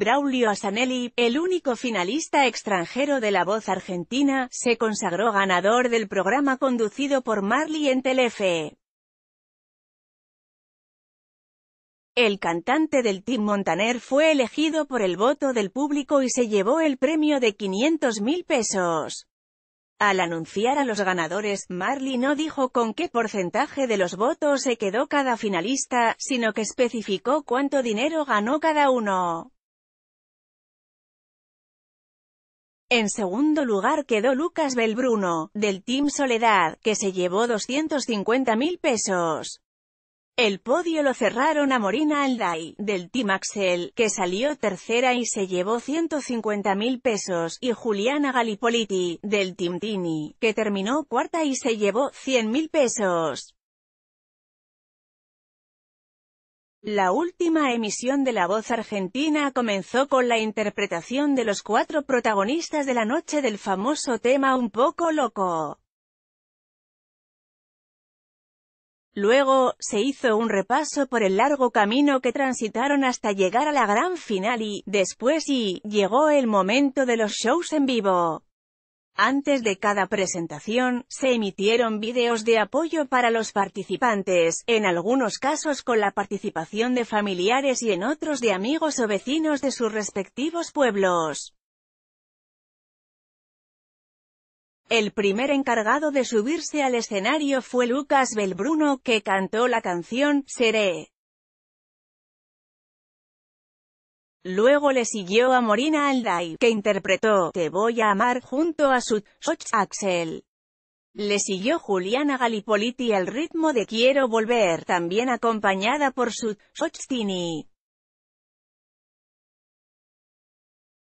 Braulio Asanelli, el único finalista extranjero de La Voz Argentina, se consagró ganador del programa conducido por Marley en Telefe. El cantante del Team Montaner fue elegido por el voto del público y se llevó el premio de 500 mil pesos. Al anunciar a los ganadores, Marley no dijo con qué porcentaje de los votos se quedó cada finalista, sino que especificó cuánto dinero ganó cada uno. En segundo lugar quedó Lucas Belbruno, del Team Soledad, que se llevó 250 mil pesos. El podio lo cerraron a Morina Alday, del Team Axel, que salió tercera y se llevó 150 mil pesos, y Juliana Galipoliti, del Team Tini, que terminó cuarta y se llevó 100 mil pesos. La última emisión de La Voz Argentina comenzó con la interpretación de los cuatro protagonistas de la noche del famoso tema Un poco loco. Luego, se hizo un repaso por el largo camino que transitaron hasta llegar a la gran final y, después y, llegó el momento de los shows en vivo. Antes de cada presentación, se emitieron vídeos de apoyo para los participantes, en algunos casos con la participación de familiares y en otros de amigos o vecinos de sus respectivos pueblos. El primer encargado de subirse al escenario fue Lucas Belbruno, que cantó la canción «Seré». Luego le siguió a Morina Alday, que interpretó Te voy a amar junto a su Axel. Le siguió Juliana Galipoliti al ritmo de Quiero volver, también acompañada por su Tini.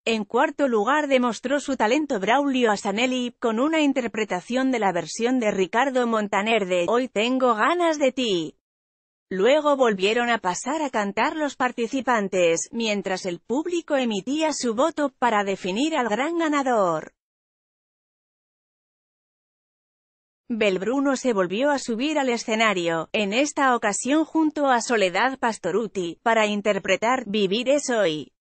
En cuarto lugar demostró su talento Braulio Asanelli, con una interpretación de la versión de Ricardo Montaner de Hoy tengo ganas de ti. Luego volvieron a pasar a cantar los participantes, mientras el público emitía su voto para definir al gran ganador. Belbruno se volvió a subir al escenario, en esta ocasión junto a Soledad Pastoruti, para interpretar Vivir es hoy.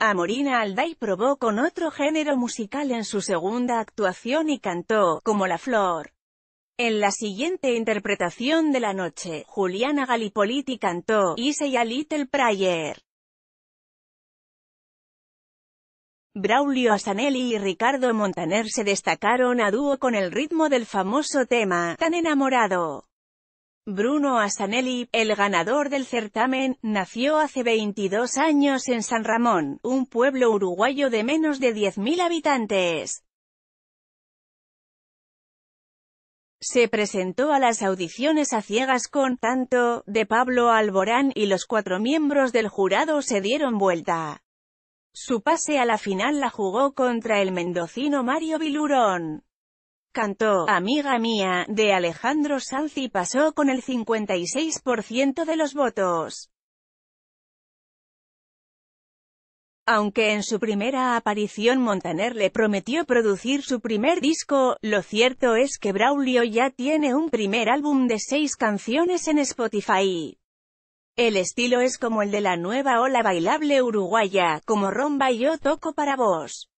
Amorina Alday probó con otro género musical en su segunda actuación y cantó, como la flor. En la siguiente interpretación de la noche, Juliana Galipoliti cantó Isay a Little Prayer. Braulio Asanelli y Ricardo Montaner se destacaron a dúo con el ritmo del famoso tema, tan enamorado. Bruno Asanelli, el ganador del certamen, nació hace 22 años en San Ramón, un pueblo uruguayo de menos de 10.000 habitantes. Se presentó a las audiciones a ciegas con, tanto, de Pablo Alborán y los cuatro miembros del jurado se dieron vuelta. Su pase a la final la jugó contra el mendocino Mario Bilurón. Cantó «Amiga mía» de Alejandro Sanz y pasó con el 56% de los votos. Aunque en su primera aparición Montaner le prometió producir su primer disco, lo cierto es que Braulio ya tiene un primer álbum de seis canciones en Spotify. El estilo es como el de la nueva ola bailable uruguaya, como Romba yo toco para vos.